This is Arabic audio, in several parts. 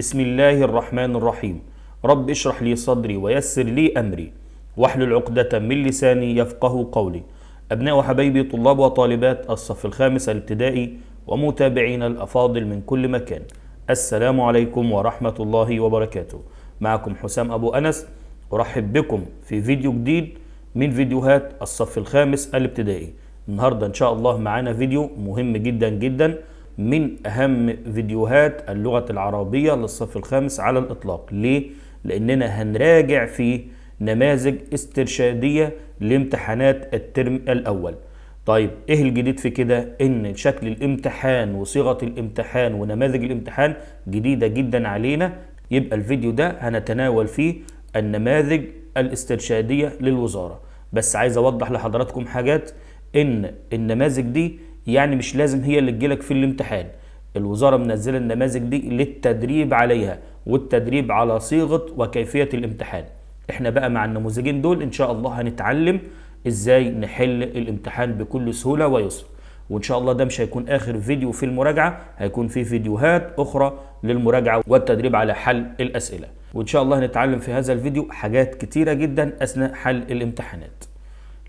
بسم الله الرحمن الرحيم رب اشرح لي صدري ويسر لي أمري واحلل عقدة من لساني يفقه قولي أبناء وحبايبي طلاب وطالبات الصف الخامس الابتدائي ومتابعينا الأفاضل من كل مكان السلام عليكم ورحمة الله وبركاته معكم حسام أبو أنس أرحب بكم في فيديو جديد من فيديوهات الصف الخامس الابتدائي النهاردة إن شاء الله معانا فيديو مهم جدا جدا من أهم فيديوهات اللغة العربية للصف الخامس على الإطلاق ليه؟ لأننا هنراجع فيه نماذج استرشادية لامتحانات الترم الأول طيب ايه الجديد في كده ان شكل الامتحان وصيغة الامتحان ونماذج الامتحان جديدة جدا علينا يبقى الفيديو ده هنتناول فيه النماذج الاسترشادية للوزارة بس عايز اوضح لحضراتكم حاجات ان النماذج دي يعني مش لازم هي اللي تجيلك في الامتحان الوزارة منزلة النماذج دي للتدريب عليها والتدريب على صيغة وكيفية الامتحان احنا بقى مع النموذجين دول ان شاء الله هنتعلم ازاي نحل الامتحان بكل سهولة ويسر وان شاء الله ده مش هيكون اخر فيديو في المراجعه هيكون في فيديوهات اخرى للمراجعه والتدريب على حل الاسئله وان شاء الله هنتعلم في هذا الفيديو حاجات كتيره جدا اثناء حل الامتحانات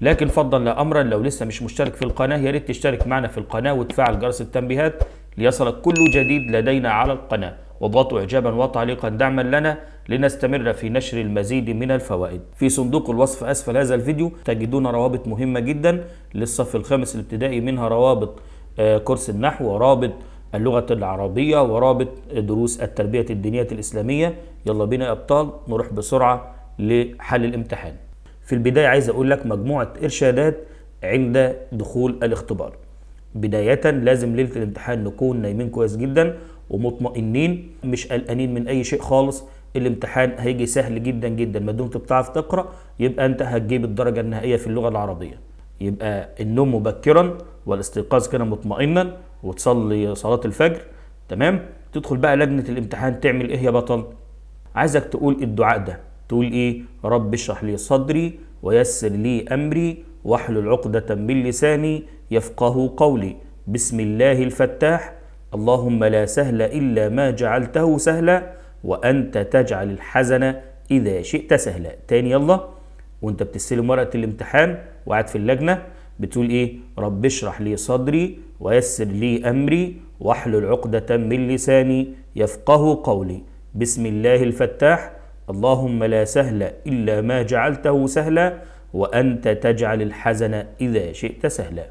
لكن فضلا لا امرا لو لسه مش مشترك في القناه يا ريت تشترك معنا في القناه وتفعل جرس التنبيهات ليصلك كل جديد لدينا على القناه واضغطوا اعجابا وتعليقا دعما لنا لنستمر في نشر المزيد من الفوائد في صندوق الوصف اسفل هذا الفيديو تجدون روابط مهمه جدا للصف الخامس الابتدائي منها روابط آه، كورس النحو ورابط اللغة العربية ورابط دروس التربية الدينية الإسلامية يلا بينا يا أبطال نروح بسرعة لحل الامتحان في البداية عايز أقول لك مجموعة إرشادات عند دخول الاختبار بداية لازم ليلة الامتحان نكون نايمين كويس جدا ومطمئنين مش قلقانين من أي شيء خالص الامتحان هيجي سهل جدا جدا ما دمت بتعرف تقرأ يبقى أنت هتجيب الدرجة النهائية في اللغة العربية يبقى النوم مبكرا والاستيقاظ كده مطمئنا وتصلي صلاة الفجر تمام تدخل بقى لجنة الامتحان تعمل ايه يا بطل عايزك تقول الدعاء ده تقول ايه رب اشرح لي صدري ويسر لي امري واحلل عقدة من لساني يفقه قولي بسم الله الفتاح اللهم لا سهل الا ما جعلته سهلا وانت تجعل الحزن اذا شئت سهلا تاني يلا وانت بتستلم ورقة الامتحان وقاعد في اللجنة بتقول ايه رب اشرح لي صدري ويسر لي امري واحلل عقدة من لساني يفقه قولي بسم الله الفتاح اللهم لا سهل إلا ما جعلته سهلا وأنت تجعل الحزن إذا شئت سهلا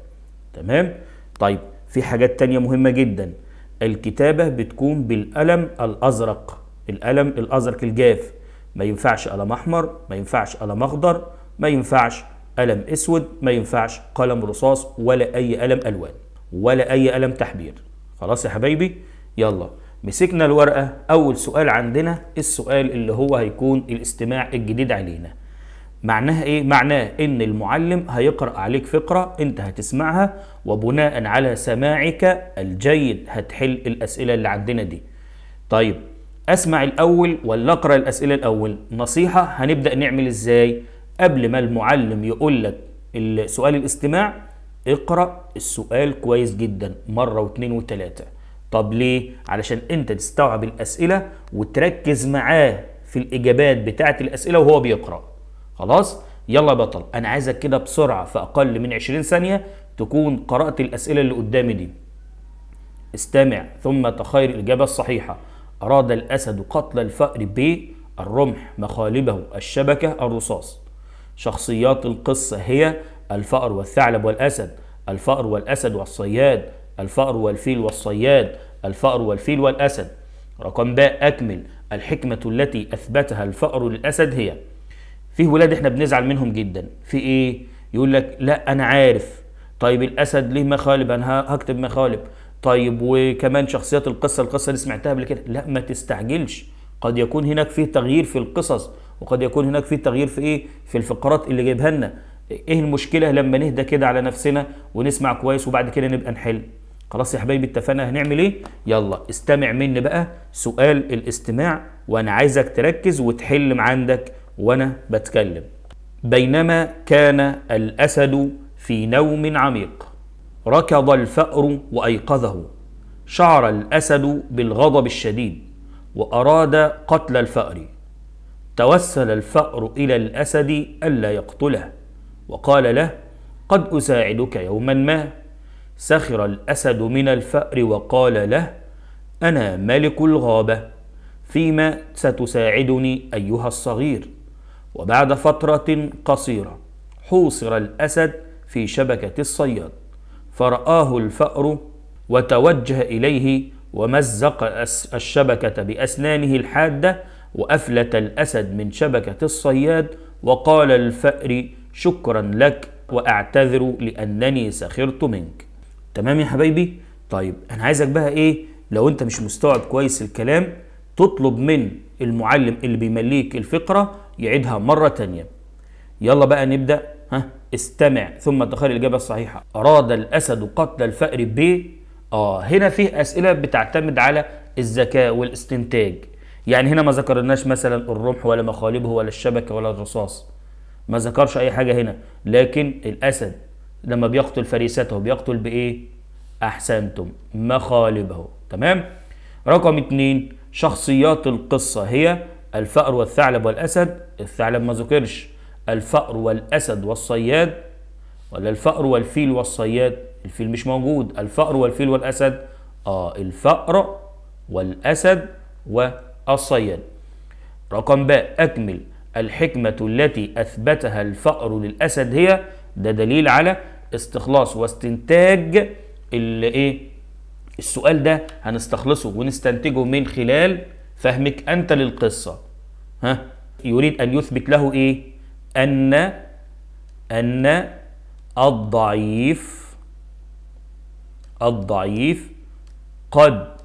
تمام؟ طيب في حاجات تانية مهمة جدا الكتابة بتكون بالقلم الأزرق القلم الأزرق الجاف ما ينفعش قلم أحمر ما ينفعش قلم أخضر ما ينفعش قلم أسود ما ينفعش قلم رصاص ولا أي قلم ألوان ولا أي قلم تحبير خلاص يا حبايبي يلا مسكنا الورقة أول سؤال عندنا السؤال اللي هو هيكون الاستماع الجديد علينا معناها إيه؟ معناه إن المعلم هيقرأ عليك فقرة أنت هتسمعها وبناء على سماعك الجيد هتحل الأسئلة اللي عندنا دي طيب أسمع الأول ولا أقرأ الأسئلة الأول؟ نصيحة هنبدأ نعمل إزاي؟ قبل ما المعلم يقول لك سؤال الاستماع اقرأ السؤال كويس جدا مرة واثنين وثلاثة طب ليه؟ علشان انت تستوعب الاسئله وتركز معاه في الاجابات بتاعه الاسئله وهو بيقرا خلاص يلا يا بطل انا عايزك كده بسرعه في اقل من 20 ثانيه تكون قرات الاسئله اللي قدامي دي استمع ثم تخير الاجابه الصحيحه اراد الاسد قتل الفأر ب الرمح مخالبه الشبكه الرصاص شخصيات القصه هي الفأر والثعلب والاسد الفأر والاسد والصياد الفأر والفيل والصياد الفأر والفيل والأسد رقم باء أكمل الحكمة التي أثبتها الفأر للأسد هي في ولاد احنا بنزعل منهم جدا في ايه يقول لك لا انا عارف طيب الاسد ليه مخالب انا هكتب مخالب طيب وكمان شخصيات القصه القصه اللي سمعتها قبل كده لا ما تستعجلش قد يكون هناك فيه تغيير في القصص وقد يكون هناك فيه تغيير في ايه في الفقرات اللي جايبها لنا ايه المشكله لما نهدى كده على نفسنا ونسمع كويس وبعد كده نبقى نحل خلاص يا حبايبي اتفقنا هنعمل ايه يلا استمع مني بقى سؤال الاستماع وانا عايزك تركز وتحل مع عندك وانا بتكلم بينما كان الاسد في نوم عميق ركض الفأر وأيقظه شعر الأسد بالغضب الشديد وأراد قتل الفأر توسل الفأر إلى الأسد ألا يقتله وقال له قد أساعدك يوما ما سخر الأسد من الفأر وقال له أنا ملك الغابة فيما ستساعدني أيها الصغير وبعد فترة قصيرة حوصر الأسد في شبكة الصياد فرآه الفأر وتوجه إليه ومزق الشبكة بأسنانه الحادة وأفلت الأسد من شبكة الصياد وقال الفأر شكرا لك وأعتذر لأنني سخرت منك تمام يا حبايبي طيب انا عايزك بقى ايه لو انت مش مستوعب كويس الكلام تطلب من المعلم اللي بيمليك الفقرة يعيدها مرة تانية يلا بقى نبدأ ها استمع ثم تخيل الإجابة الصحيحة أراد الأسد قتل الفأر ب آه هنا فيه أسئلة بتعتمد على الذكاء والاستنتاج يعني هنا ما ذكرناش مثلا الرمح ولا مخالبه ولا الشبكة ولا الرصاص ما ذكرش أي حاجة هنا لكن الأسد لما بيقتل فريسته بيقتل بايه احسنتم مخالبه تمام رقم اتنين شخصيات القصة هي الفأر والثعلب والأسد الثعلب ما ذكرش الفأر والأسد والصياد ولا الفأر والفيل والصياد الفيل مش موجود الفأر والفيل والأسد آه الفأر والأسد والصياد رقم باء أكمل الحكمة التي أثبتها الفأر للأسد هي ده دليل على استخلاص واستنتاج الايه السؤال ده هنستخلصه ونستنتجه من خلال فهمك انت للقصه ها يريد ان يثبت له ايه ان ان الضعيف الضعيف قد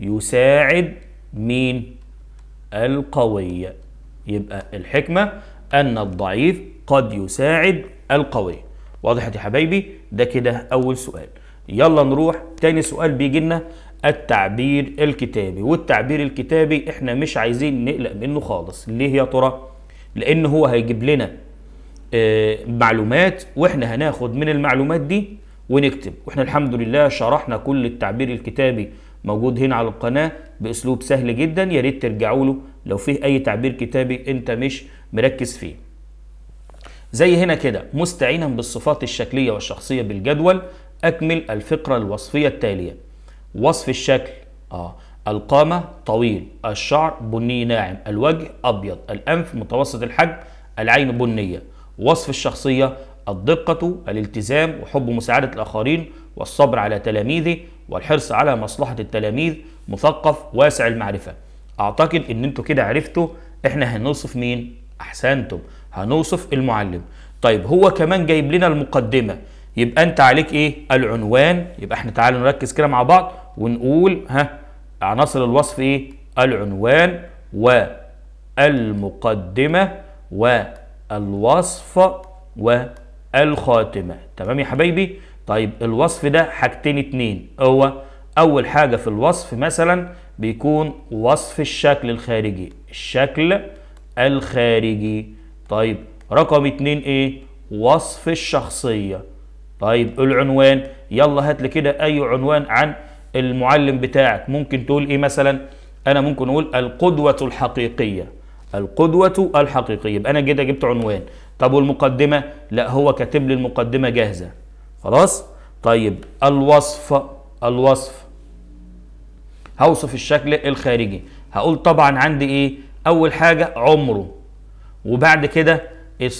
يساعد مين القوي يبقى الحكمه ان الضعيف قد يساعد القوي وضحت يا حبايبي ده كده اول سؤال يلا نروح تاني سؤال بيجي لنا التعبير الكتابي والتعبير الكتابي احنا مش عايزين نقلق منه خالص ليه يا ترى لان هو هيجيب لنا آه، معلومات واحنا هناخد من المعلومات دي ونكتب واحنا الحمد لله شرحنا كل التعبير الكتابي موجود هنا على القناه باسلوب سهل جدا يا ريت ترجعوا له لو فيه اي تعبير كتابي انت مش مركز فيه زي هنا كده مستعينا بالصفات الشكلية والشخصية بالجدول أكمل الفقرة الوصفية التالية وصف الشكل آه القامة طويل الشعر بني ناعم الوجه أبيض الأنف متوسط الحجم العين بنية وصف الشخصية الدقة الالتزام وحب مساعدة الآخرين والصبر على تلاميذه والحرص على مصلحة التلاميذ مثقف واسع المعرفة أعتقد إن أنتوا كده عرفتوا إحنا هنوصف مين أحسنتم هنوصف المعلم طيب هو كمان جايب لنا المقدمة يبقى انت عليك ايه العنوان يبقى احنا تعالوا نركز كده مع بعض ونقول ها عناصر الوصف ايه العنوان والمقدمة والوصف والخاتمة تمام يا حبايبي طيب الوصف ده حاجتين اتنين هو اول حاجة في الوصف مثلا بيكون وصف الشكل الخارجي الشكل الخارجي طيب رقم اتنين ايه وصف الشخصية طيب العنوان يلا هات لي كده اي عنوان عن المعلم بتاعك ممكن تقول ايه مثلا انا ممكن اقول القدوة الحقيقية القدوة الحقيقية يبقى انا كده جبت عنوان طب والمقدمة لا هو كاتب لي المقدمة جاهزة خلاص طيب الوصف الوصف هوصف الشكل الخارجي هقول طبعا عندي ايه اول حاجة عمره وبعد كده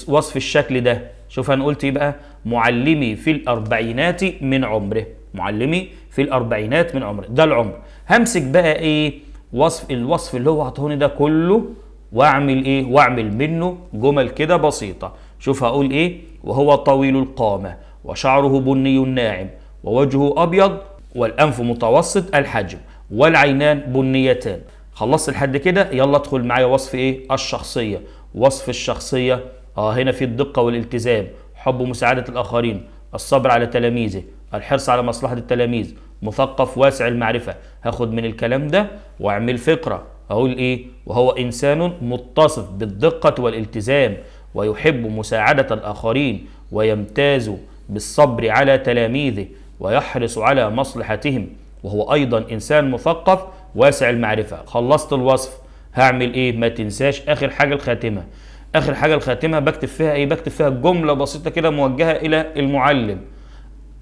وصف الشكل ده شوف انا قلت ايه بقى معلمي في الاربعينات من عمره معلمي في الاربعينات من عمره ده العمر همسك بقى ايه وصف الوصف اللي هو عطهوني ده كله واعمل ايه واعمل منه جمل كده بسيطه شوف هقول ايه وهو طويل القامه وشعره بني ناعم ووجهه ابيض والانف متوسط الحجم والعينان بنيتان خلصت لحد كده يلا ادخل معايا وصف ايه الشخصيه وصف الشخصية آه هنا في الدقة والالتزام حب مساعدة الآخرين الصبر على تلاميذه الحرص على مصلحة التلاميذ مثقف واسع المعرفة هاخد من الكلام ده واعمل فقرة أقول إيه وهو إنسان متصف بالدقة والالتزام ويحب مساعدة الآخرين ويمتاز بالصبر على تلاميذه ويحرص على مصلحتهم وهو أيضا إنسان مثقف واسع المعرفة خلصت الوصف هعمل ايه ما تنساش اخر حاجه الخاتمه اخر حاجه الخاتمه بكتب فيها ايه بكتب فيها جمله بسيطه كده موجهه الى المعلم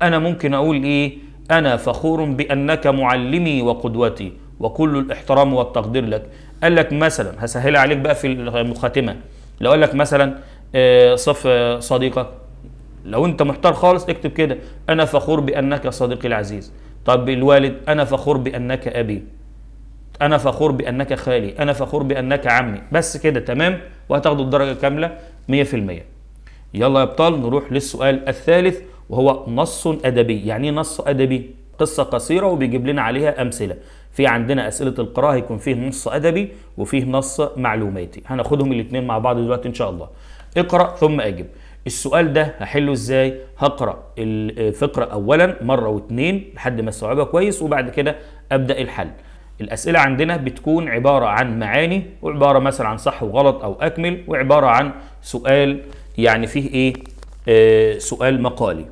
انا ممكن اقول ايه انا فخور بانك معلمي وقدوتي وكل الاحترام والتقدير لك قال لك مثلا هسهل عليك بقى في المخاتمه لو قال لك مثلا آه، صف آه، صديقك لو انت محتار خالص اكتب كده انا فخور بانك صديقي العزيز طب الوالد انا فخور بانك ابي انا فخور بانك خالي انا فخور بانك عمي بس كده تمام وهتاخدوا الدرجه كامله 100% يلا يا ابطال نروح للسؤال الثالث وهو نص ادبي يعني ايه نص ادبي قصه قصيره وبيجيب لنا عليها امثله في عندنا اسئله القراءه هيكون فيه نص ادبي وفيه نص معلوماتي هناخدهم الاثنين مع بعض دلوقتي ان شاء الله اقرا ثم اجب السؤال ده هحله ازاي هقرا الفقره اولا مره واثنين لحد ما استوعبها كويس وبعد كده ابدا الحل الأسئلة عندنا بتكون عبارة عن معاني وعبارة مثلا عن صح وغلط أو أكمل وعبارة عن سؤال يعني فيه إيه آه سؤال مقالي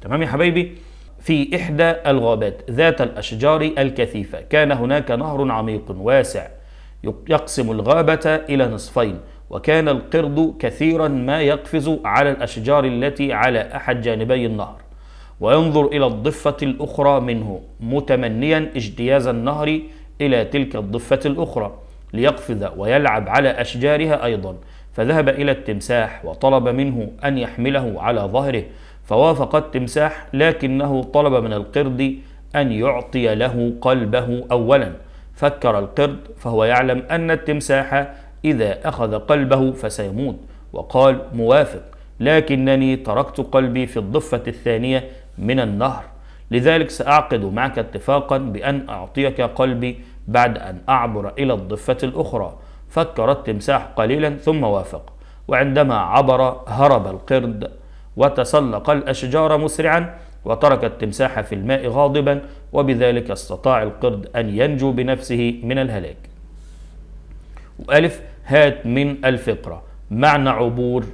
تمام يا حبايبي في إحدى الغابات ذات الأشجار الكثيفة كان هناك نهر عميق واسع يقسم الغابة إلى نصفين وكان القرد كثيرا ما يقفز على الأشجار التي على أحد جانبي النهر وينظر إلى الضفة الأخرى منه متمنيا اجتياز النهر إلى تلك الضفة الأخرى ليقفز ويلعب على أشجارها أيضا فذهب إلى التمساح وطلب منه أن يحمله على ظهره فوافق التمساح لكنه طلب من القرد أن يعطي له قلبه أولا فكر القرد فهو يعلم أن التمساح إذا أخذ قلبه فسيموت وقال موافق لكنني تركت قلبي في الضفة الثانية من النهر لذلك سأعقد معك اتفاقا بأن أعطيك قلبي بعد أن أعبر إلى الضفة الأخرى فكر التمساح قليلا ثم وافق وعندما عبر هرب القرد وتسلق الأشجار مسرعا وترك التمساح في الماء غاضبا وبذلك استطاع القرد أن ينجو بنفسه من الهلاك وألف هات من الفقرة معنى عبور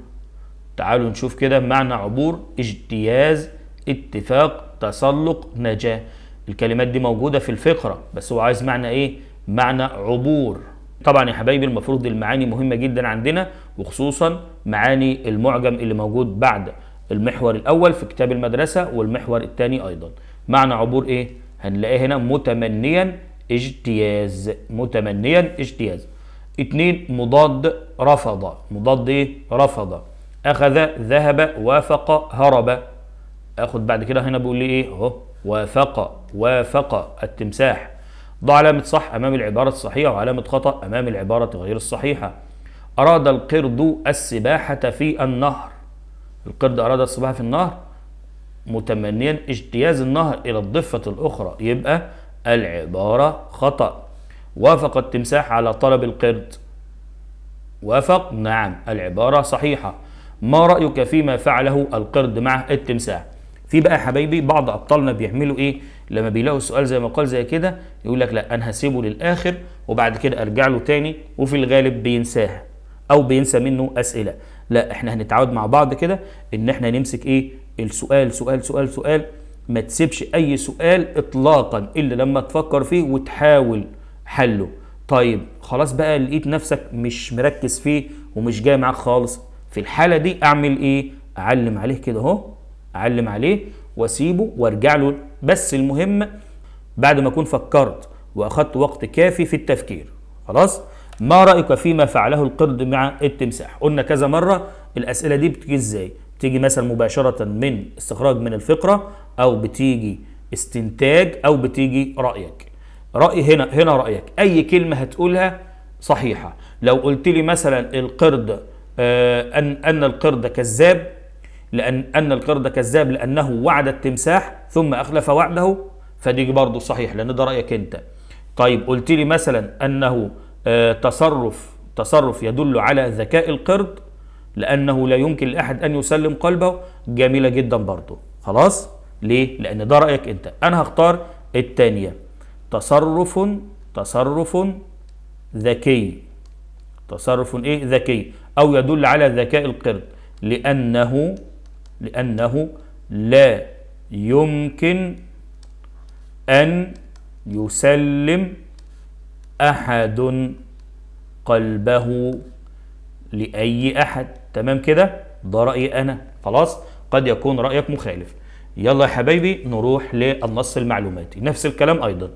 تعالوا نشوف كده معنى عبور اجتياز اتفاق تسلق نجاه الكلمات دي موجودة في الفقرة بس هو عايز معنى إيه؟ معنى عبور طبعا يا حبايبي المفروض المعاني مهمة جدا عندنا وخصوصا معاني المعجم اللي موجود بعد المحور الأول في كتاب المدرسة والمحور الثاني أيضا معنى عبور إيه؟ هنلاقيه هنا متمنيا اجتياز متمنيا اجتياز اتنين مضاد رفض مضاد ايه رفض اخذ ذهب وافق هرب اخد بعد كده هنا بيقول لي ايه اهو وافق وافق التمساح ضع علامة صح أمام العبارة الصحيحة وعلامة خطأ أمام العبارة غير الصحيحة أراد القرد السباحة في النهر القرد أراد السباحة في النهر متمنيا اجتياز النهر إلى الضفة الأخرى يبقى العبارة خطأ وافق التمساح على طلب القرد وافق نعم العبارة صحيحة ما رأيك فيما فعله القرد مع التمساح في بقى حبايبي بعض ابطالنا بيعملوا ايه لما بيلاقوا السؤال زي ما قال زي كده يقول لك لا انا هسيبه للاخر وبعد كده ارجع له تاني وفي الغالب بينساها او بينسى منه اسئله لا احنا هنتعود مع بعض كده ان احنا نمسك ايه السؤال سؤال سؤال سؤال ما تسيبش اي سؤال اطلاقا الا لما تفكر فيه وتحاول حله طيب خلاص بقى لقيت نفسك مش مركز فيه ومش جاي معاك خالص في الحاله دي اعمل ايه اعلم عليه كده اهو اعلم عليه واسيبه وارجع له بس المهم بعد ما اكون فكرت واخدت وقت كافي في التفكير خلاص ما رايك فيما فعله القرد مع التمساح قلنا كذا مره الاسئله دي بتيجي ازاي بتيجي مثلا مباشره من استخراج من الفقره او بتيجي استنتاج او بتيجي رايك راي هنا هنا رايك اي كلمه هتقولها صحيحه لو قلت لي مثلا القرد آه ان ان القرد كذاب لأن أن القرد كذاب لأنه وعد التمساح ثم أخلف وعده فدي برضه صحيح لأن ده رأيك أنت طيب قلت لي مثلا أنه آه، تصرف تصرف يدل على ذكاء القرد لأنه لا يمكن لأحد أن يسلم قلبه جميلة جدا برضه خلاص ليه؟ لأن ده رأيك أنت أنا هختار الثانية تصرف تصرف ذكي تصرف إيه ذكي أو يدل على ذكاء القرد لأنه لأنه لا يمكن أن يسلم أحد قلبه لأي أحد تمام كده ده رأيي أنا خلاص قد يكون رأيك مخالف يلا يا حبايبي نروح للنص المعلوماتي نفس الكلام أيضا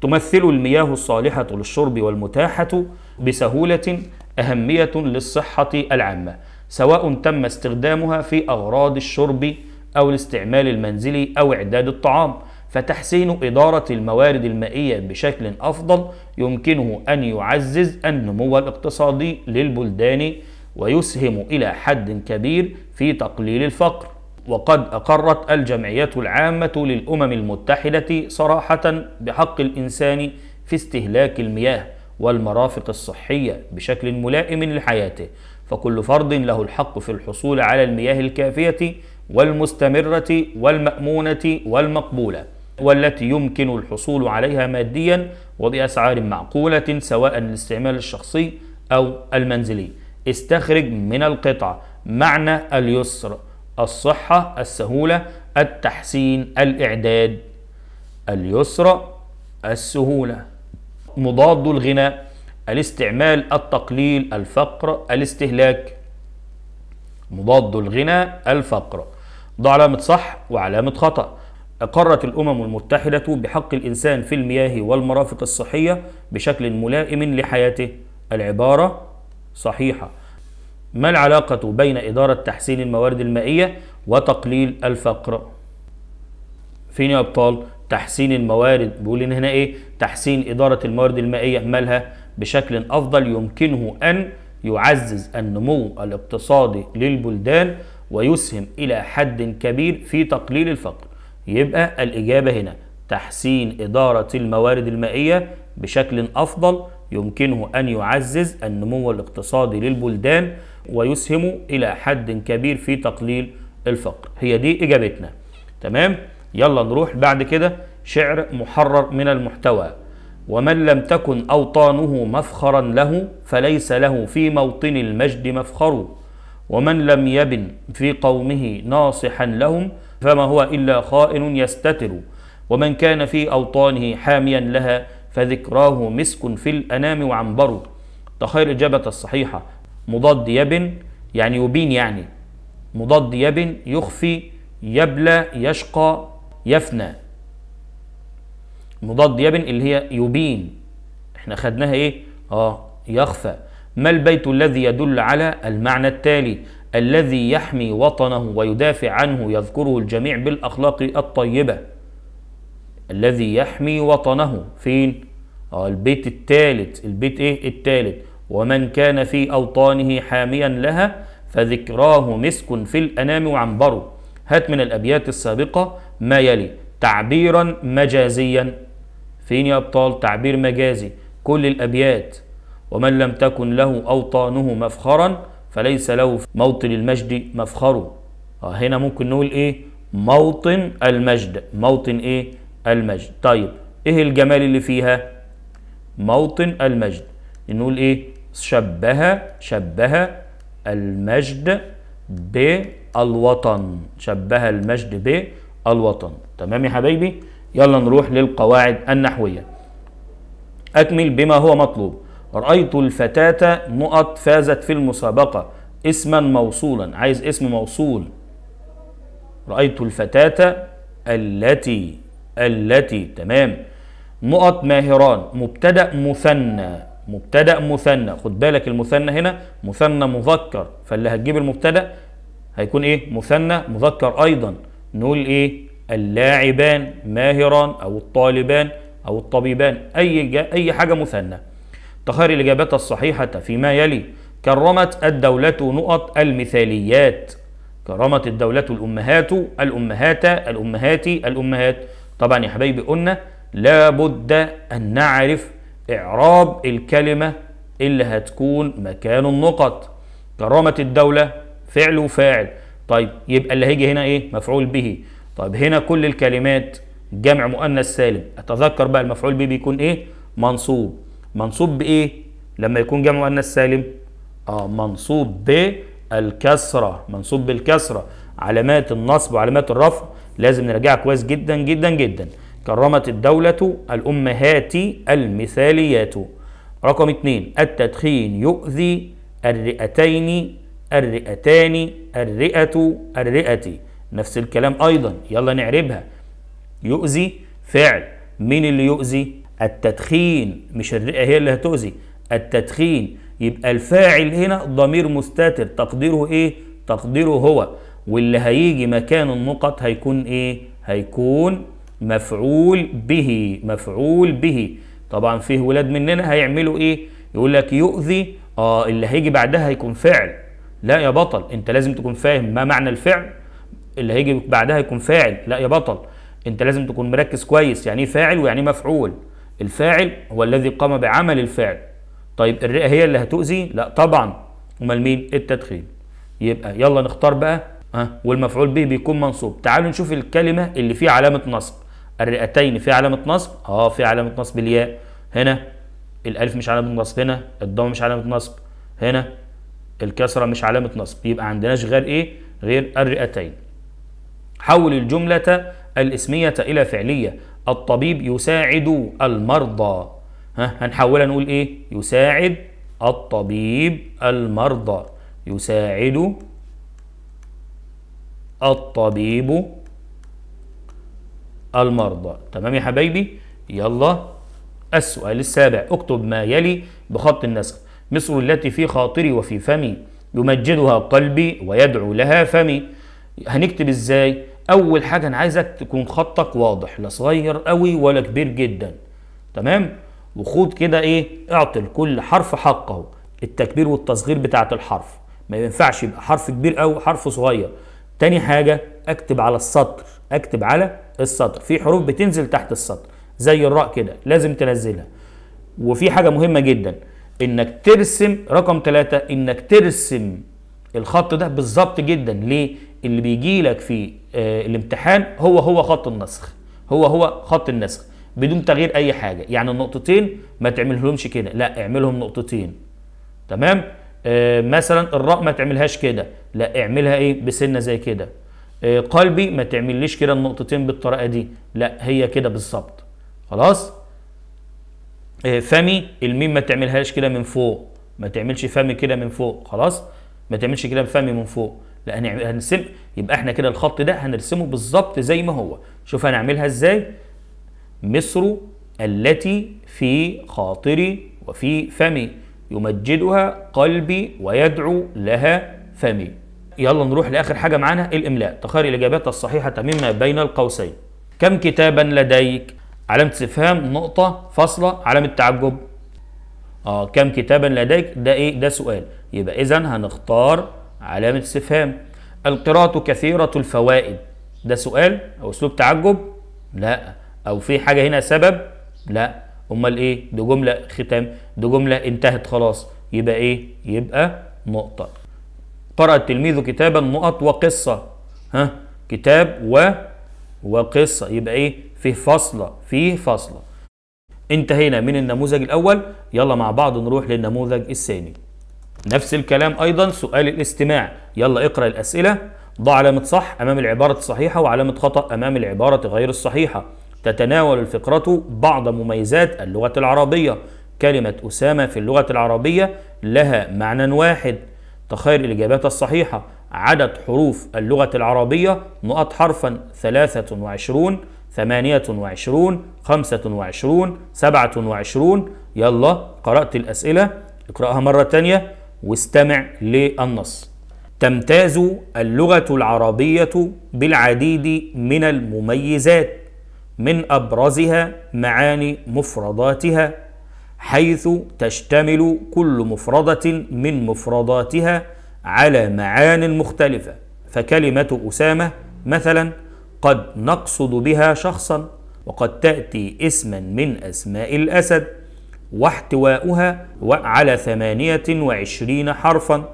تمثل المياه الصالحة للشرب والمتاحة بسهولة أهمية للصحة العامة سواء تم استخدامها في أغراض الشرب أو الاستعمال المنزلي أو إعداد الطعام فتحسين إدارة الموارد المائية بشكل أفضل يمكنه أن يعزز النمو الاقتصادي للبلدان ويسهم إلى حد كبير في تقليل الفقر وقد أقرت الجمعية العامة للأمم المتحدة صراحة بحق الإنسان في استهلاك المياه والمرافق الصحية بشكل ملائم لحياته فكل فرد له الحق في الحصول على المياه الكافية والمستمرة والمأمونة والمقبولة والتي يمكن الحصول عليها ماديا وبأسعار معقولة سواء الاستعمال الشخصي أو المنزلي استخرج من القطعة معنى اليسر الصحة السهولة التحسين الإعداد اليسر السهولة مضاد الغناء الاستعمال التقليل الفقر الاستهلاك مضاد الغنى الفقر ده علامة صح وعلامة خطأ أقرت الأمم المتحدة بحق الإنسان في المياه والمرافق الصحية بشكل ملائم لحياته العبارة صحيحة ما العلاقة بين إدارة تحسين الموارد المائية وتقليل الفقر؟ فين يا أبطال؟ تحسين الموارد بيقول هنا إيه؟ تحسين إدارة الموارد المائية مالها؟ بشكل أفضل يمكنه أن يعزز النمو الاقتصادي للبلدان ويسهم إلى حد كبير في تقليل الفقر يبقى الإجابة هنا تحسين إدارة الموارد المائية بشكل أفضل يمكنه أن يعزز النمو الاقتصادي للبلدان ويسهم إلى حد كبير في تقليل الفقر هي دي إجابتنا تمام يلا نروح بعد كده شعر محرر من المحتوى ومن لم تكن أوطانه مفخرا له فليس له في موطن المجد مفخر ومن لم يبن في قومه ناصحا لهم فما هو إلا خائن يستتر ومن كان في أوطانه حاميا لها فذكراه مسك في الأنام وعنبر تخير إجابة الصحيحة مضاد يبن يعني يبين يعني مضاد يبن يخفي يبلى يشقى يفنى مضاد يبن اللي هي يبين احنا خدناها ايه اه يخفى ما البيت الذي يدل على المعنى التالي الذي يحمي وطنه ويدافع عنه يذكره الجميع بالاخلاق الطيبه الذي يحمي وطنه فين اه البيت الثالث البيت ايه الثالث ومن كان في اوطانه حاميا لها فذكراه مسك في الانام وعنبر هات من الابيات السابقه ما يلي تعبيرا مجازيا فين يا أبطال تعبير مجازي كل الأبيات ومن لم تكن له أوطانه مفخرا فليس له موطن المجد مفخره آه، هنا ممكن نقول إيه موطن المجد موطن إيه المجد طيب إيه الجمال اللي فيها موطن المجد نقول إيه شبه شبه المجد بالوطن شبه المجد بالوطن تمام يا حبايبي يلا نروح للقواعد النحوية أكمل بما هو مطلوب رأيت الفتاة نقط فازت في المسابقة اسما موصولا عايز اسم موصول رأيت الفتاة التي التي تمام نقط ماهران مبتدأ مثنى مبتدأ مثنى خد بالك المثنى هنا مثنى مذكر فاللي هتجيب المبتدأ هيكون ايه مثنى مذكر ايضا نقول ايه اللاعبان ماهران أو الطالبان أو الطبيبان أي, أي حاجة مثنى تخير الإجابات الصحيحة فيما يلي كرمت الدولة نقط المثاليات كرمت الدولة الأمهات الأمهات الأمهات الأمهات طبعا يا حبايبي قلنا لابد أن نعرف إعراب الكلمة اللي هتكون مكان النقط كرمت الدولة فعل وفاعل طيب يبقى اللي هيجي هنا إيه مفعول به طيب هنا كل الكلمات جمع مؤنث سالم اتذكر بقى المفعول به بيكون ايه منصوب منصوب بايه لما يكون جمع مؤنث سالم اه منصوب بالكسره منصوب بالكسره علامات النصب وعلامات الرفع لازم نراجعها كويس جدا جدا جدا كرمت الدولة الأمهات المثاليات رقم اثنين التدخين يؤذي الرئتين الرئتان الرئة الرئة نفس الكلام أيضا يلا نعربها يؤذي فعل مين اللي يؤذي التدخين مش الرئة هي اللي هتؤذي التدخين يبقى الفاعل هنا ضمير مستتر تقديره ايه تقديره هو واللي هيجي مكان النقط هيكون ايه هيكون مفعول به مفعول به طبعا فيه ولاد مننا هيعملوا ايه يقول لك يؤذي اه اللي هيجي بعدها هيكون فعل لا يا بطل انت لازم تكون فاهم ما معنى الفعل اللي هيجي بعدها يكون فاعل لا يا بطل انت لازم تكون مركز كويس يعني ايه فاعل ويعني ايه مفعول الفاعل هو الذي قام بعمل الفعل طيب الرئه هي اللي هتؤذي لا طبعا امال مين التدخين يبقى يلا نختار بقى ها والمفعول به بيكون منصوب تعالوا نشوف الكلمه اللي فيها علامه نصب الرئتين في علامه نصب اه في علامه نصب الياء هنا الالف مش علامه نصب هنا الضم مش علامه نصب هنا الكسره مش علامه نصب يبقى عندناش غير ايه غير الرئتين حول الجملة الاسمية إلى فعلية الطبيب يساعد المرضى ها هنحولها نقول إيه يساعد الطبيب المرضى يساعد الطبيب المرضى تمام يا حبايبي يلا السؤال السابع اكتب ما يلي بخط النسخ مصر التي في خاطري وفي فمي يمجدها قلبي ويدعو لها فمي هنكتب ازاي اول حاجه انا عايزك تكون خطك واضح لا صغير قوي ولا كبير جدا تمام وخد كده ايه اعطي لكل حرف حقه التكبير والتصغير بتاعه الحرف ما ينفعش يبقى حرف كبير او حرف صغير تاني حاجه اكتب على السطر اكتب على السطر في حروف بتنزل تحت السطر زي الراء كده لازم تنزلها وفي حاجه مهمه جدا انك ترسم رقم ثلاثة انك ترسم الخط ده بالظبط جدا ليه اللي بيجي لك في آه الامتحان هو هو خط النسخ هو هو خط النسخ بدون تغيير اي حاجه يعني النقطتين ما تعملهمش كده لا اعملهم نقطتين تمام آه مثلا الراء ما تعملهاش كده لا اعملها ايه بسنه زي كده آه قلبي ما تعمليش كده النقطتين بالطريقه دي لا هي كده بالظبط خلاص آه فمي الميم ما تعملهاش كده من فوق ما تعملش فمي كده من فوق خلاص ما تعملش كده بفمي من فوق لا هنرسم يبقى احنا كده الخط ده هنرسمه بالظبط زي ما هو شوف هنعملها ازاي مصر التي في خاطري وفي فمي يمجدها قلبي ويدعو لها فمي يلا نروح لاخر حاجه معانا الاملاء تخير الاجابات الصحيحه مما بين القوسين كم كتابا لديك علامه استفهام نقطه فاصله علامه تعجب اه كم كتابا لديك ده ايه ده سؤال يبقى إذا هنختار علامة استفهام القراءة كثيرة الفوائد ده سؤال أو أسلوب تعجب؟ لا أو في حاجة هنا سبب؟ لا أمال إيه؟ دي جملة ختام دي جملة انتهت خلاص يبقى إيه؟ يبقى نقطة قرأ التلميذ كتابا نقط وقصة ها كتاب و وقصة يبقى إيه؟ فيه فصلة فيه فصلة. انتهينا من النموذج الأول يلا مع بعض نروح للنموذج الثاني نفس الكلام أيضا سؤال الاستماع يلا اقرأ الأسئلة ضع علامة صح أمام العبارة الصحيحة وعلامة خطأ أمام العبارة غير الصحيحة تتناول الفقرة بعض مميزات اللغة العربية كلمة أسامة في اللغة العربية لها معنى واحد تخير الإجابات الصحيحة عدد حروف اللغة العربية نقط حرفا 23 28 25 27 يلا قرأت الأسئلة اقرأها مرة ثانيه واستمع للنص تمتاز اللغة العربية بالعديد من المميزات من أبرزها معاني مفرداتها حيث تشتمل كل مفردة من مفرداتها على معان مختلفة فكلمة أسامة مثلا قد نقصد بها شخصا وقد تأتي اسما من أسماء الأسد واحتواؤها على ثمانية وعشرين حرفا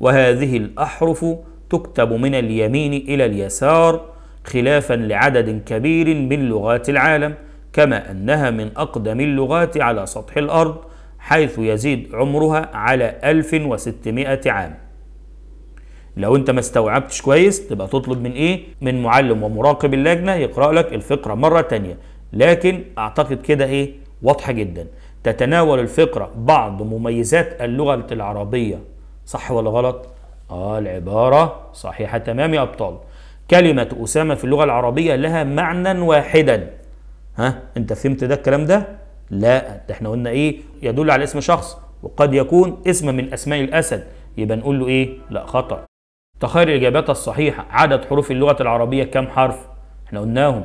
وهذه الأحرف تكتب من اليمين إلى اليسار خلافا لعدد كبير من لغات العالم كما أنها من أقدم اللغات على سطح الأرض حيث يزيد عمرها على 1600 عام لو انت ما استوعبتش كويس تبقى تطلب من ايه من معلم ومراقب اللجنة يقرأ لك الفقرة مرة تانية لكن اعتقد كده ايه واضحة جدا تتناول الفقرة بعض مميزات اللغة العربية صح ولا غلط؟ آه العبارة صحيحة تمام يا أبطال كلمة أسامة في اللغة العربية لها معنى واحدا ها أنت فهمت ده الكلام ده؟ لا احنا قلنا إيه يدل على اسم شخص وقد يكون اسم من أسماء الأسد يبقى نقول له إيه؟ لا خطأ تخير الإجابات الصحيحة عدد حروف اللغة العربية كم حرف؟ احنا قلناهم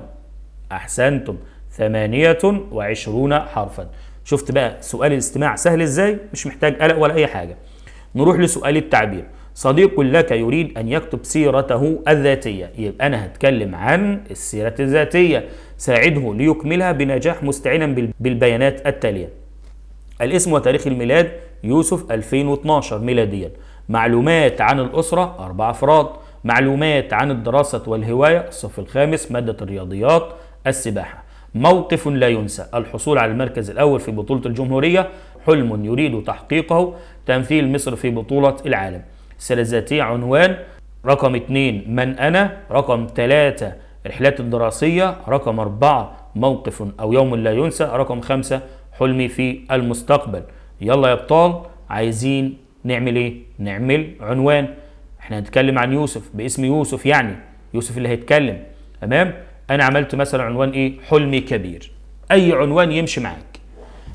أحسنتم ثمانية وعشرون حرفا شفت بقى سؤال الاستماع سهل ازاي مش محتاج قلق ولا اي حاجه نروح لسؤال التعبير صديق لك يريد ان يكتب سيرته الذاتيه يبقى انا هتكلم عن السيره الذاتيه ساعده ليكملها بنجاح مستعينا بالبيانات التاليه الاسم وتاريخ الميلاد يوسف 2012 ميلاديا معلومات عن الاسره اربع افراد معلومات عن الدراسه والهوايه الصف الخامس ماده الرياضيات السباحه موقف لا ينسى الحصول على المركز الأول في بطولة الجمهورية حلم يريد تحقيقه تمثيل مصر في بطولة العالم السيرة الذاتية عنوان رقم 2 من أنا رقم 3 رحلات الدراسية رقم 4 موقف أو يوم لا ينسى رقم 5 حلمي في المستقبل يلا يا ابطال عايزين نعمل ايه نعمل عنوان احنا هنتكلم عن يوسف باسم يوسف يعني يوسف اللي هيتكلم تمام انا عملت مثلا عنوان ايه حلمي كبير اي عنوان يمشي معاك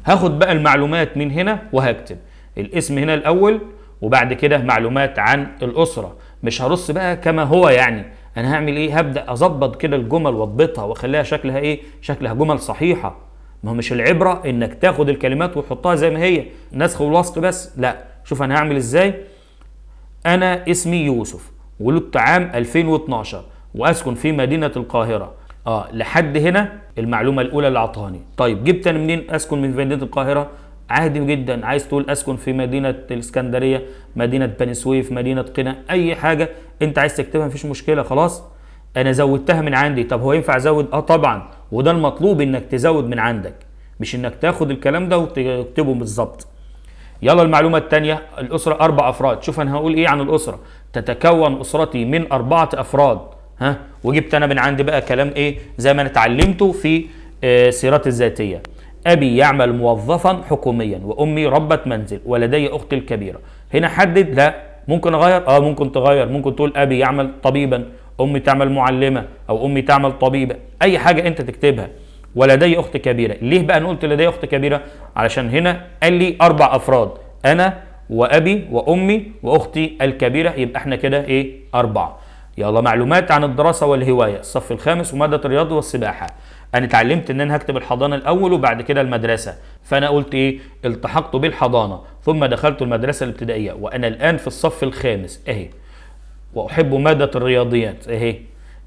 هاخد بقى المعلومات من هنا وهكتب الاسم هنا الاول وبعد كده معلومات عن الاسره مش هرص بقى كما هو يعني انا هعمل ايه هبدا اظبط كده الجمل واضبطها واخليها شكلها ايه شكلها جمل صحيحه ما هو مش العبره انك تاخد الكلمات وتحطها زي ما هي نسخ ولصق بس لا شوف انا هعمل ازاي انا اسمي يوسف ولدت عام 2012 واسكن في مدينه القاهره اه لحد هنا المعلومه الاولى اللي عطاني طيب جبت انا منين اسكن من مدينه القاهره عادي جدا عايز تقول اسكن في مدينه الاسكندريه مدينه بني سويف مدينه قنا اي حاجه انت عايز تكتبها مفيش مشكله خلاص انا زودتها من عندي طب هو ينفع ازود اه طبعا وده المطلوب انك تزود من عندك مش انك تاخد الكلام ده وتكتبه بالظبط يلا المعلومة الثانية الأسرة أربع أفراد شوف أنا هقول إيه عن الأسرة تتكون أسرتي من أربعة أفراد ها وجبت انا من عندي بقى كلام ايه زي ما انا اتعلمته في آه، سيرات الذاتيه ابي يعمل موظفا حكوميا وامي ربة منزل ولدي اختي الكبيره هنا حدد لا ممكن اغير اه ممكن تغير ممكن تقول ابي يعمل طبيبا امي تعمل معلمه او امي تعمل طبيبه اي حاجه انت تكتبها ولدي اخت كبيره ليه بقى انا قلت لدي اخت كبيره علشان هنا قال لي اربع افراد انا وابي وامي واختي الكبيره يبقى احنا كده ايه اربعه يلا معلومات عن الدراسة والهواية الصف الخامس ومادة الرياضة والسباحة أنا اتعلمت إن أنا هكتب الحضانة الأول وبعد كده المدرسة فأنا قلت إيه التحقت بالحضانة ثم دخلت المدرسة الابتدائية وأنا الآن في الصف الخامس أهي وأحب مادة الرياضيات أهي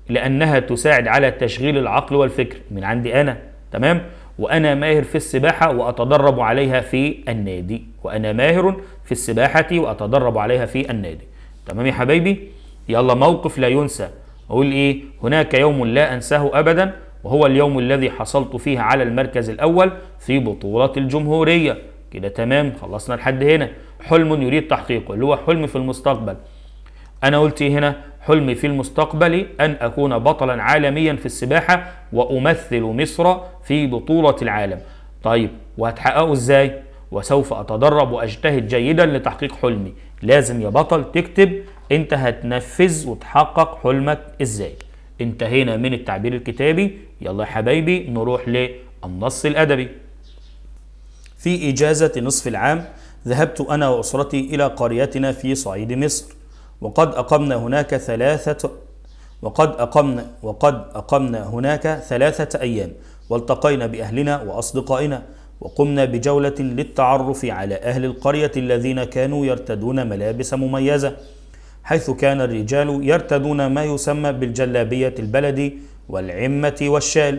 لأنها تساعد على تشغيل العقل والفكر من عندي أنا تمام وأنا ماهر في السباحة وأتدرب عليها في النادي وأنا ماهر في السباحة وأتدرب عليها في النادي تمام يا حبايبي يلا موقف لا ينسى أقول إيه هناك يوم لا أنساه أبدا وهو اليوم الذي حصلت فيه على المركز الأول في بطولة الجمهورية كده تمام خلصنا لحد هنا حلم يريد تحقيقه اللي هو حلم في المستقبل أنا قلت إيه هنا حلمي في المستقبل أن أكون بطلا عالميا في السباحة وأمثل مصر في بطولة العالم طيب وهتحققه إزاي؟ وسوف أتدرب وأجتهد جيدا لتحقيق حلمي لازم يا بطل تكتب انت هتنفذ وتحقق حلمك ازاي انتهينا من التعبير الكتابي يلا يا حبايبي نروح للنص الادبي في اجازه نصف العام ذهبت انا واسرتي الى قريتنا في صعيد مصر وقد اقمنا هناك ثلاثه وقد أقمنا وقد أقمنا هناك ثلاثة أيام والتقينا بأهلنا وأصدقائنا وقمنا بجولة للتعرف على أهل القرية الذين كانوا يرتدون ملابس مميزة حيث كان الرجال يرتدون ما يسمى بالجلابية البلدي والعمة والشال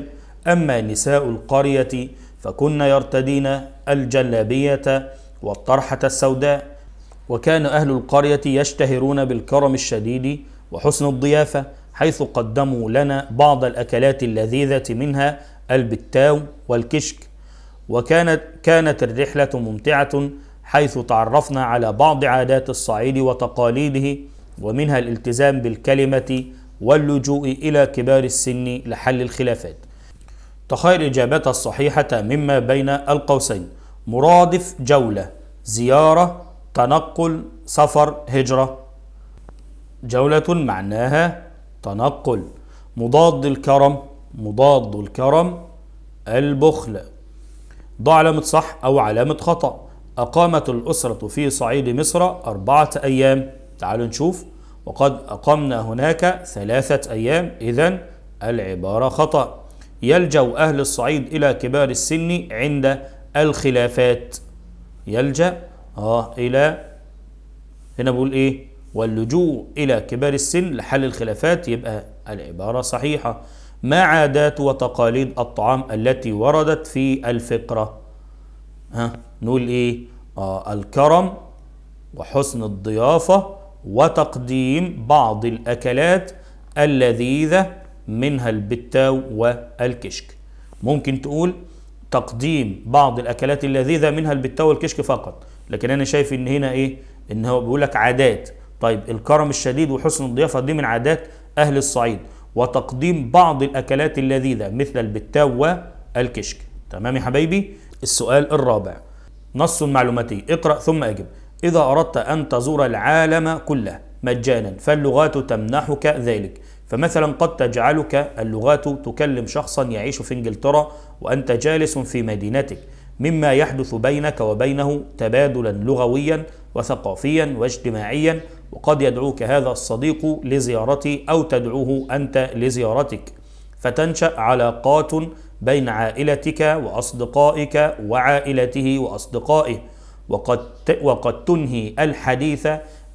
أما نساء القرية فكن يرتدين الجلابية والطرحة السوداء وكان أهل القرية يشتهرون بالكرم الشديد وحسن الضيافة حيث قدموا لنا بعض الأكلات اللذيذة منها البتاو والكشك وكانت كانت الرحلة ممتعة حيث تعرفنا على بعض عادات الصعيد وتقاليده ومنها الالتزام بالكلمة واللجوء إلى كبار السن لحل الخلافات تخير إجابتها الصحيحة مما بين القوسين مرادف جولة زيارة تنقل سفر هجرة جولة معناها تنقل مضاد الكرم مضاد الكرم البخل ضع علامة صح أو علامة خطأ أقامت الأسرة في صعيد مصر أربعة أيام تعالوا نشوف وقد أقمنا هناك ثلاثة أيام إذا العبارة خطأ يلجأ أهل الصعيد إلى كبار السن عند الخلافات يلجأ آه إلى هنا بقول إيه واللجوء إلى كبار السن لحل الخلافات يبقى العبارة صحيحة ما عادات وتقاليد الطعام التي وردت في الفقرة ها نقول إيه آه الكرم وحسن الضيافة وتقديم بعض الأكلات اللذيذة منها البتاو والكشك ممكن تقول تقديم بعض الأكلات اللذيذة منها البتاو والكشك فقط لكن أنا شايف إن هنا إيه إن هو بيقول لك عادات طيب الكرم الشديد وحسن الضيافة دي من عادات أهل الصعيد وتقديم بعض الأكلات اللذيذة مثل البتاو والكشك تمام يا حبايبي السؤال الرابع نص معلوماتي إيه؟ اقرأ ثم أجب إذا أردت أن تزور العالم كله مجانا فاللغات تمنحك ذلك فمثلا قد تجعلك اللغات تكلم شخصا يعيش في انجلترا وانت جالس في مدينتك مما يحدث بينك وبينه تبادلا لغويا وثقافيا واجتماعيا وقد يدعوك هذا الصديق لزيارتي او تدعوه انت لزيارتك فتنشا علاقات بين عائلتك واصدقائك وعائلته واصدقائه وقد وقد تنهي الحديث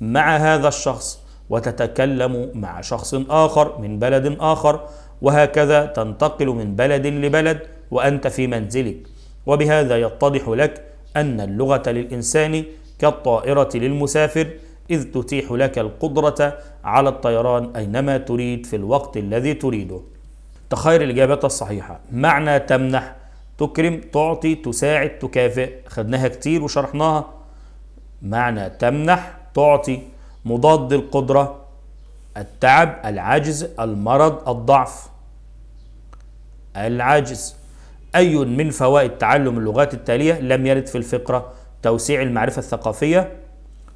مع هذا الشخص وتتكلم مع شخص آخر من بلد آخر وهكذا تنتقل من بلد لبلد وأنت في منزلك وبهذا يتضح لك أن اللغة للإنسان كالطائرة للمسافر إذ تتيح لك القدرة على الطيران أينما تريد في الوقت الذي تريده تخير الاجابات الصحيحة معنى تمنح تكرم تعطي تساعد تكافئ خدناها كتير وشرحناها معنى تمنح تعطي مضاد القدرة التعب العجز المرض الضعف العجز أي من فوائد تعلم اللغات التالية لم يرد في الفقرة توسيع المعرفة الثقافية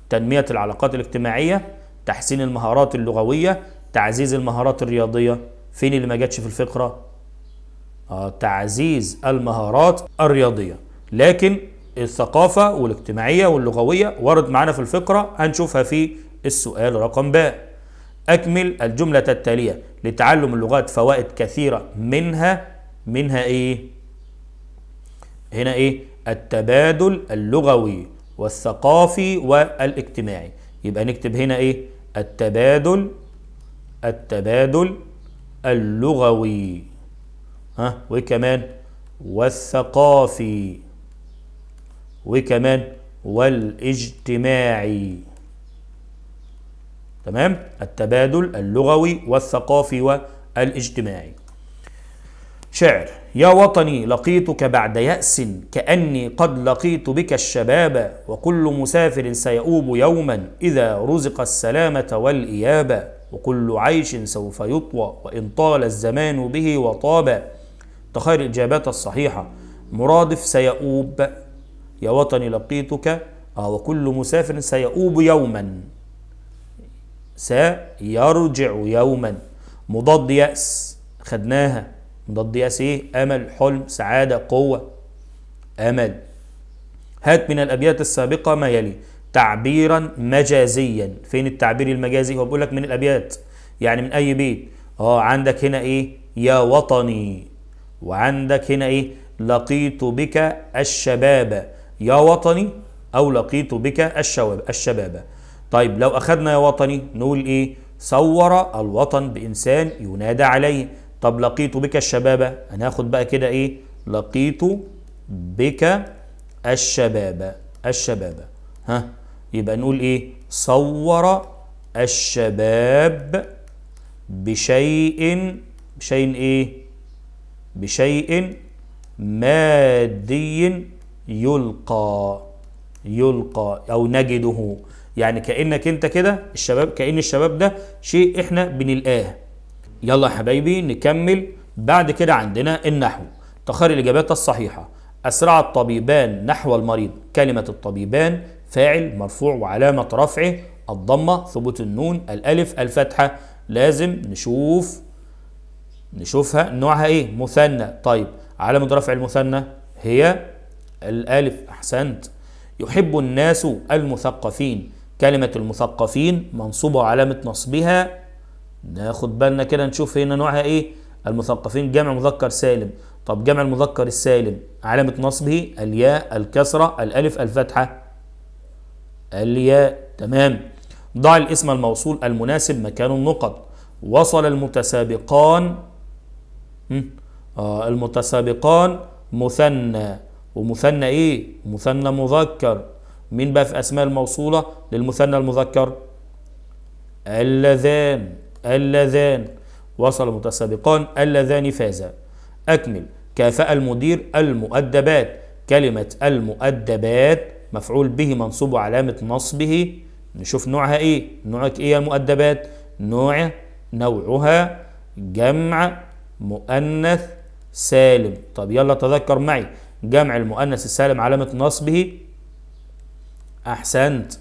تنمية العلاقات الاجتماعية تحسين المهارات اللغوية تعزيز المهارات الرياضية فين اللي ما جاتش في الفقرة آه، تعزيز المهارات الرياضية لكن الثقافة والاجتماعية واللغوية ورد معنا في الفقرة هنشوفها في السؤال رقم باء أكمل الجملة التالية لتعلم اللغات فوائد كثيرة منها منها إيه؟ هنا إيه؟ التبادل اللغوي والثقافي والاجتماعي يبقى نكتب هنا إيه؟ التبادل التبادل اللغوي ها وكمان والثقافي وكمان والاجتماعي تمام التبادل اللغوي والثقافي والاجتماعي شعر يا وطني لقيتك بعد يأس كأني قد لقيت بك الشباب وكل مسافر سيؤوب يوما إذا رزق السلامة والإيابة وكل عيش سوف يطوى وإن طال الزمان به وطابا تخير الإجابات الصحيحة مرادف سيؤوب يا وطني لقيتك آه وكل مسافر سيؤوب يوما سيرجع يوما مضاد يأس خدناها مضاد يأس إيه أمل حلم سعادة قوة أمل هات من الأبيات السابقة ما يلي تعبيرا مجازيا فين التعبير المجازي هو بيقول لك من الأبيات يعني من أي بيت اه عندك هنا إيه يا وطني وعندك هنا ايه لقيت بك الشباب يا وطني او لقيت بك الشباب الشباب طيب لو اخذنا يا وطني نقول ايه صور الوطن بانسان ينادى عليه طب لقيت بك الشباب هناخد بقى كده ايه لقيت بك الشباب الشباب ها يبقى نقول ايه صور الشباب بشيء بشيء ايه بشيء مادي يلقى يلقى او نجده يعني كانك انت كده الشباب كان الشباب ده شيء احنا بنلقاه يلا يا حبايبي نكمل بعد كده عندنا النحو تختار الاجابات الصحيحه اسرع الطبيبان نحو المريض كلمه الطبيبان فاعل مرفوع وعلامه رفعه الضمه ثبوت النون الالف الفتحه لازم نشوف نشوفها نوعها ايه مثنى طيب علامة رفع المثنى هي الالف احسنت يحب الناس المثقفين كلمة المثقفين منصوبة علامة نصبها ناخد بالنا كده نشوف هنا نوعها ايه المثقفين جمع مذكر سالم طب جمع المذكر السالم علامة نصبه الياء الكسرة الألف الفتحة الياء تمام ضع الاسم الموصول المناسب مكان النقط وصل المتسابقان آه المتسابقان مثنى ومثنى ايه مثنى مذكر مين بقى في اسماء الموصوله للمثنى المذكر اللذان اللذان وصل المتسابقان اللذان فازا اكمل كافأ المدير المؤدبات كلمة المؤدبات مفعول به منصوب علامة نصبه نشوف نوعها ايه نوعك ايه المؤدبات نوع نوعها جمع مؤنث سالم طب يلا تذكر معي جمع المؤنث السالم علامة نصبه أحسنت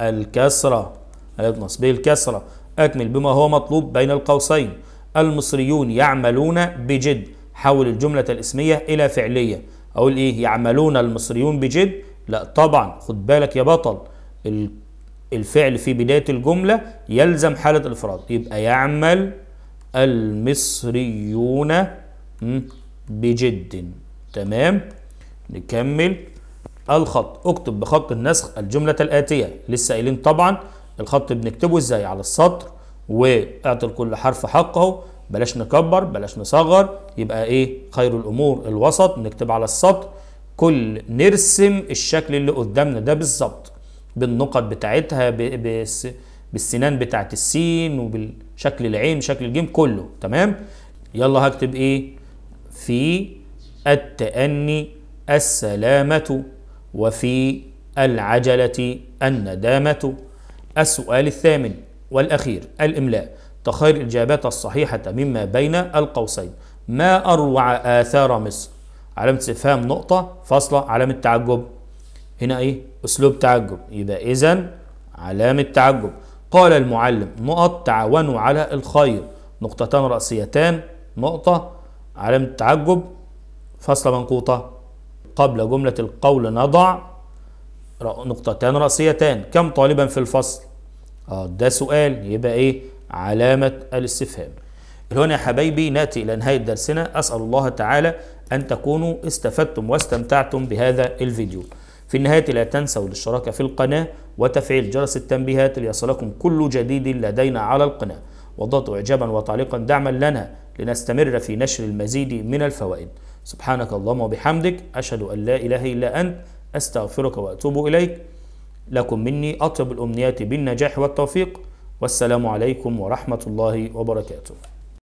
الكسرة علامة نصبه الكسرة أكمل بما هو مطلوب بين القوسين المصريون يعملون بجد حول الجملة الاسمية إلى فعلية أقول إيه يعملون المصريون بجد لا طبعا خد بالك يا بطل الفعل في بداية الجملة يلزم حالة الإفراد يبقى يعمل المصريون بجد تمام نكمل الخط اكتب بخط النسخ الجملة الآتية لسه قايلين طبعا الخط بنكتبه ازاي على السطر واعطي لكل حرف حقه بلاش نكبر بلاش نصغر يبقى ايه خير الامور الوسط نكتب على السطر كل نرسم الشكل اللي قدامنا ده بالظبط بالنقط بتاعتها بالسنان بتاعت السين وبال شكل العين شكل الجيم كله تمام يلا هكتب ايه في التأني السلامة وفي العجلة الندامة السؤال الثامن والأخير الإملاء تخير الإجابات الصحيحة مما بين القوسين ما أروع آثار مصر علامة استفهام نقطة فاصلة علامة تعجب هنا إيه أسلوب تعجب يبقى إذا علامة تعجب قال المعلم نقط تعاونوا على الخير نقطتان رأسيتان نقطة علامة تعجب فصل منقوطة قبل جملة القول نضع نقطتان رأسيتان كم طالبا في الفصل اه ده سؤال يبقى ايه علامة الاستفهام هنا يا حبايبي ناتي إلى نهاية درسنا أسأل الله تعالى أن تكونوا استفدتم واستمتعتم بهذا الفيديو في النهاية لا تنسوا الاشتراك في القناة وتفعيل جرس التنبيهات ليصلكم كل جديد لدينا على القناة وضغطوا إعجابا وتعليقا دعما لنا لنستمر في نشر المزيد من الفوائد سبحانك اللهم وبحمدك أشهد أن لا إله إلا أنت أستغفرك وأتوب إليك لكم مني أطيب الأمنيات بالنجاح والتوفيق والسلام عليكم ورحمة الله وبركاته